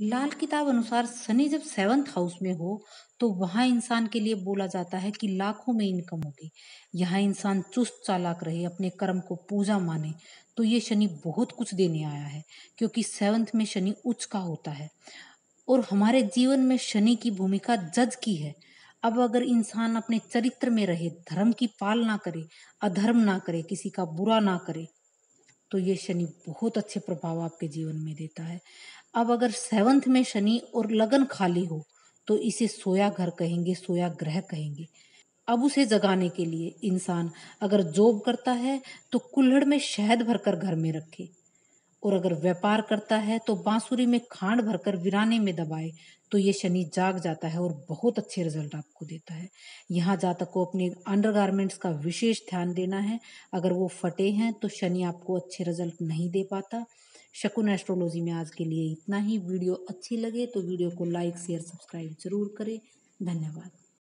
लाल किताब अनुसार शनि जब सेवंथ हाउस में हो तो वहाँ इंसान के लिए बोला जाता है कि लाखों में इनकम होगी यहाँ इंसान चुस्त चालाक रहे अपने कर्म को पूजा माने तो ये शनि बहुत कुछ देने आया है क्योंकि सेवंथ में शनि उच्च का होता है और हमारे जीवन में शनि की भूमिका जज की है अब अगर इंसान अपने चरित्र में रहे धर्म की पालना करे अधर्म ना करे किसी का बुरा ना करे तो ये शनि बहुत अच्छे प्रभाव आपके जीवन में देता है अब अगर सेवंथ में शनि और लगन खाली हो तो इसे सोया घर कहेंगे सोया ग्रह कहेंगे अब उसे जगाने के लिए इंसान अगर जॉब करता है तो कुल्हड़ में शहद भरकर घर में रखे और अगर व्यापार करता है तो बांसुरी में खांड भरकर वीराने में दबाए तो ये शनि जाग जाता है और बहुत अच्छे रिजल्ट आपको देता है यहाँ जातक को अपने अंडरगारमेंट्स का विशेष ध्यान देना है अगर वो फटे हैं तो शनि आपको अच्छे रिजल्ट नहीं दे पाता शकुन एस्ट्रोलॉजी में आज के लिए इतना ही वीडियो अच्छी लगे तो वीडियो को लाइक शेयर सब्सक्राइब जरूर करें धन्यवाद